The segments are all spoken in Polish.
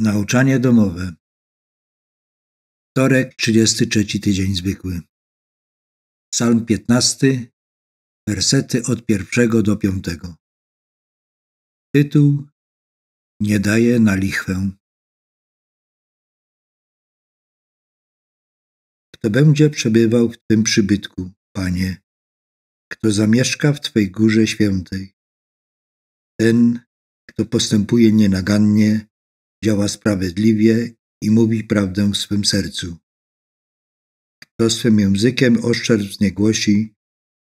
Nauczanie domowe. Wtorek, 33 tydzień zwykły. Psalm 15, wersety od pierwszego do piątego. Tytuł Nie daje na lichwę. Kto będzie przebywał w tym przybytku, Panie, kto zamieszka w Twej górze świętej, ten, kto postępuje nienagannie, działa sprawiedliwie i mówi prawdę w swym sercu. Kto swym językiem oszczerstw nie głosi,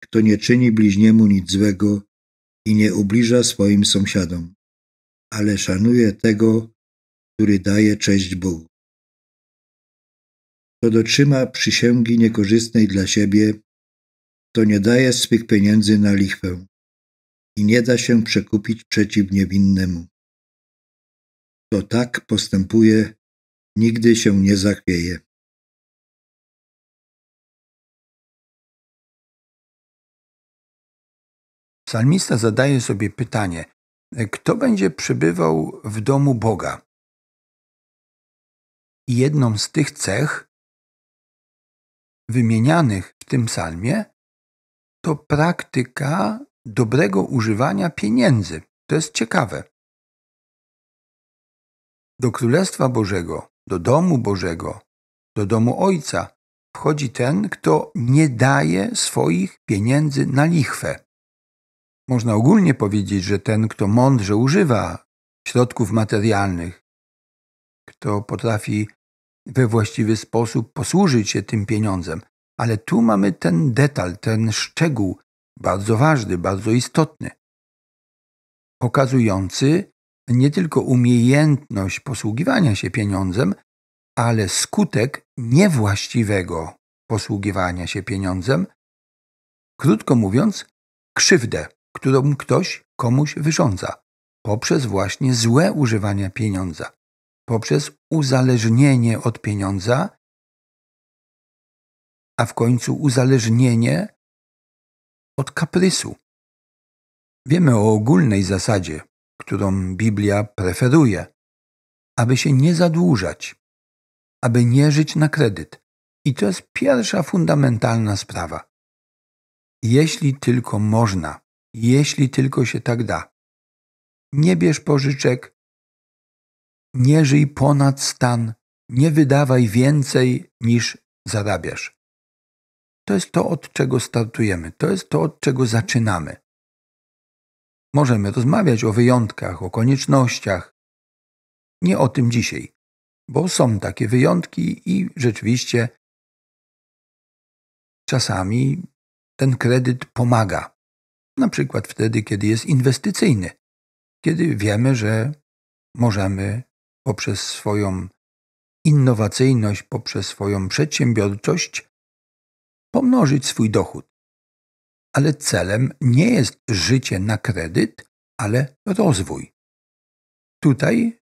kto nie czyni bliźniemu nic złego i nie ubliża swoim sąsiadom, ale szanuje tego, który daje cześć Bogu. Kto dotrzyma przysięgi niekorzystnej dla siebie, to nie daje swych pieniędzy na lichwę i nie da się przekupić przeciw niewinnemu. Kto tak postępuje, nigdy się nie zachwieje. Psalmista zadaje sobie pytanie, kto będzie przebywał w domu Boga? jedną z tych cech wymienianych w tym psalmie to praktyka dobrego używania pieniędzy. To jest ciekawe. Do Królestwa Bożego, do domu Bożego, do domu Ojca wchodzi ten, kto nie daje swoich pieniędzy na lichwę. Można ogólnie powiedzieć, że ten, kto mądrze używa środków materialnych, kto potrafi we właściwy sposób posłużyć się tym pieniądzem. Ale tu mamy ten detal, ten szczegół, bardzo ważny, bardzo istotny, pokazujący, nie tylko umiejętność posługiwania się pieniądzem, ale skutek niewłaściwego posługiwania się pieniądzem, krótko mówiąc, krzywdę, którą ktoś komuś wyrządza poprzez właśnie złe używanie pieniądza, poprzez uzależnienie od pieniądza, a w końcu uzależnienie od kaprysu. Wiemy o ogólnej zasadzie którą Biblia preferuje, aby się nie zadłużać, aby nie żyć na kredyt. I to jest pierwsza fundamentalna sprawa. Jeśli tylko można, jeśli tylko się tak da, nie bierz pożyczek, nie żyj ponad stan, nie wydawaj więcej niż zarabiasz. To jest to, od czego startujemy, to jest to, od czego zaczynamy. Możemy rozmawiać o wyjątkach, o koniecznościach. Nie o tym dzisiaj, bo są takie wyjątki i rzeczywiście czasami ten kredyt pomaga. Na przykład wtedy, kiedy jest inwestycyjny, kiedy wiemy, że możemy poprzez swoją innowacyjność, poprzez swoją przedsiębiorczość pomnożyć swój dochód ale celem nie jest życie na kredyt, ale rozwój. Tutaj,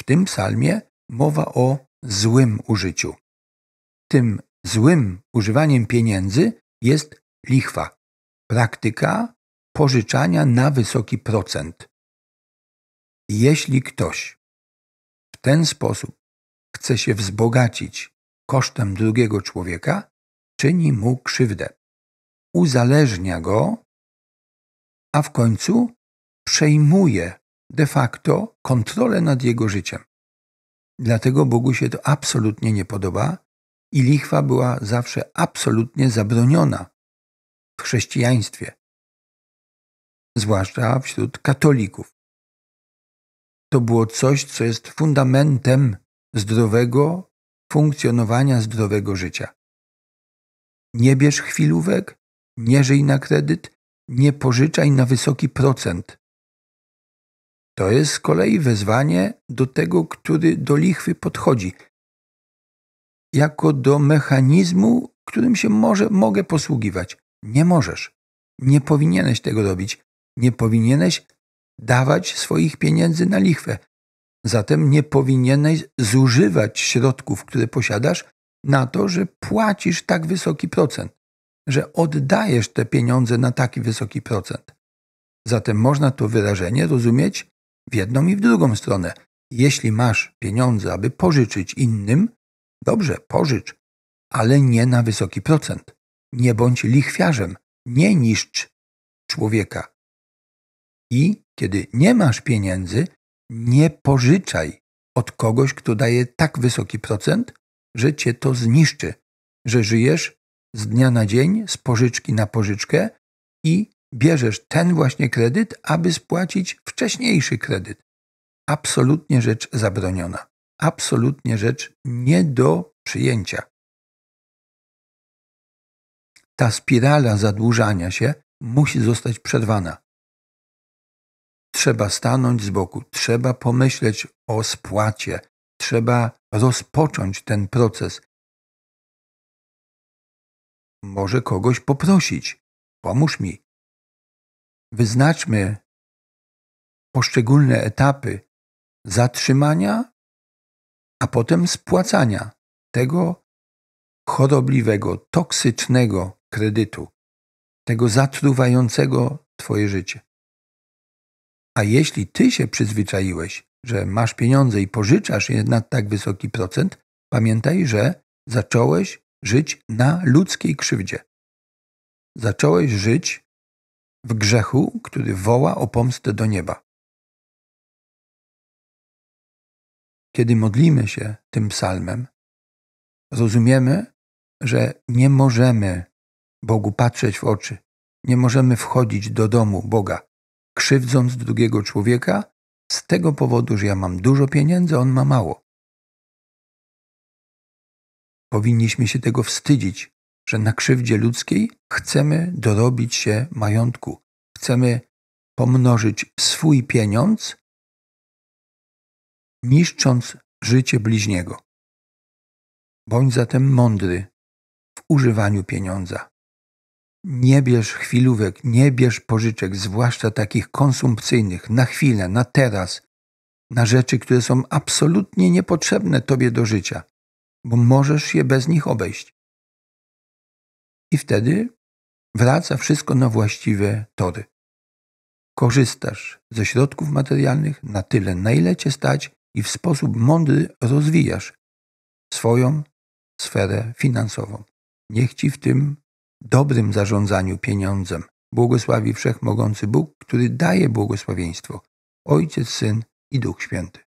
w tym psalmie, mowa o złym użyciu. Tym złym używaniem pieniędzy jest lichwa, praktyka pożyczania na wysoki procent. Jeśli ktoś w ten sposób chce się wzbogacić kosztem drugiego człowieka, czyni mu krzywdę uzależnia go, a w końcu przejmuje de facto kontrolę nad jego życiem. Dlatego Bogu się to absolutnie nie podoba i lichwa była zawsze absolutnie zabroniona w chrześcijaństwie, zwłaszcza wśród katolików. To było coś, co jest fundamentem zdrowego funkcjonowania zdrowego życia. Nie bierz chwilówek, nie żyj na kredyt, nie pożyczaj na wysoki procent. To jest z kolei wezwanie do tego, który do lichwy podchodzi, jako do mechanizmu, którym się może, mogę posługiwać. Nie możesz. Nie powinieneś tego robić. Nie powinieneś dawać swoich pieniędzy na lichwę. Zatem nie powinieneś zużywać środków, które posiadasz, na to, że płacisz tak wysoki procent że oddajesz te pieniądze na taki wysoki procent. Zatem można to wyrażenie rozumieć w jedną i w drugą stronę. Jeśli masz pieniądze, aby pożyczyć innym, dobrze, pożycz, ale nie na wysoki procent. Nie bądź lichwiarzem, nie niszcz człowieka. I kiedy nie masz pieniędzy, nie pożyczaj od kogoś, kto daje tak wysoki procent, że cię to zniszczy, że żyjesz z dnia na dzień, z pożyczki na pożyczkę i bierzesz ten właśnie kredyt, aby spłacić wcześniejszy kredyt. Absolutnie rzecz zabroniona. Absolutnie rzecz nie do przyjęcia. Ta spirala zadłużania się musi zostać przerwana. Trzeba stanąć z boku, trzeba pomyśleć o spłacie, trzeba rozpocząć ten proces, może kogoś poprosić. Pomóż mi. Wyznaczmy poszczególne etapy zatrzymania, a potem spłacania tego chorobliwego, toksycznego kredytu, tego zatruwającego Twoje życie. A jeśli Ty się przyzwyczaiłeś, że masz pieniądze i pożyczasz je na tak wysoki procent, pamiętaj, że zacząłeś żyć na ludzkiej krzywdzie. Zacząłeś żyć w grzechu, który woła o pomstę do nieba. Kiedy modlimy się tym psalmem, rozumiemy, że nie możemy Bogu patrzeć w oczy, nie możemy wchodzić do domu Boga, krzywdząc drugiego człowieka z tego powodu, że ja mam dużo pieniędzy, on ma mało. Powinniśmy się tego wstydzić, że na krzywdzie ludzkiej chcemy dorobić się majątku. Chcemy pomnożyć swój pieniądz, niszcząc życie bliźniego. Bądź zatem mądry w używaniu pieniądza. Nie bierz chwilówek, nie bierz pożyczek, zwłaszcza takich konsumpcyjnych, na chwilę, na teraz, na rzeczy, które są absolutnie niepotrzebne Tobie do życia bo możesz się bez nich obejść. I wtedy wraca wszystko na właściwe tory. Korzystasz ze środków materialnych na tyle, na ile cię stać i w sposób mądry rozwijasz swoją sferę finansową. Niech ci w tym dobrym zarządzaniu pieniądzem błogosławi Wszechmogący Bóg, który daje błogosławieństwo, Ojciec, Syn i Duch Święty.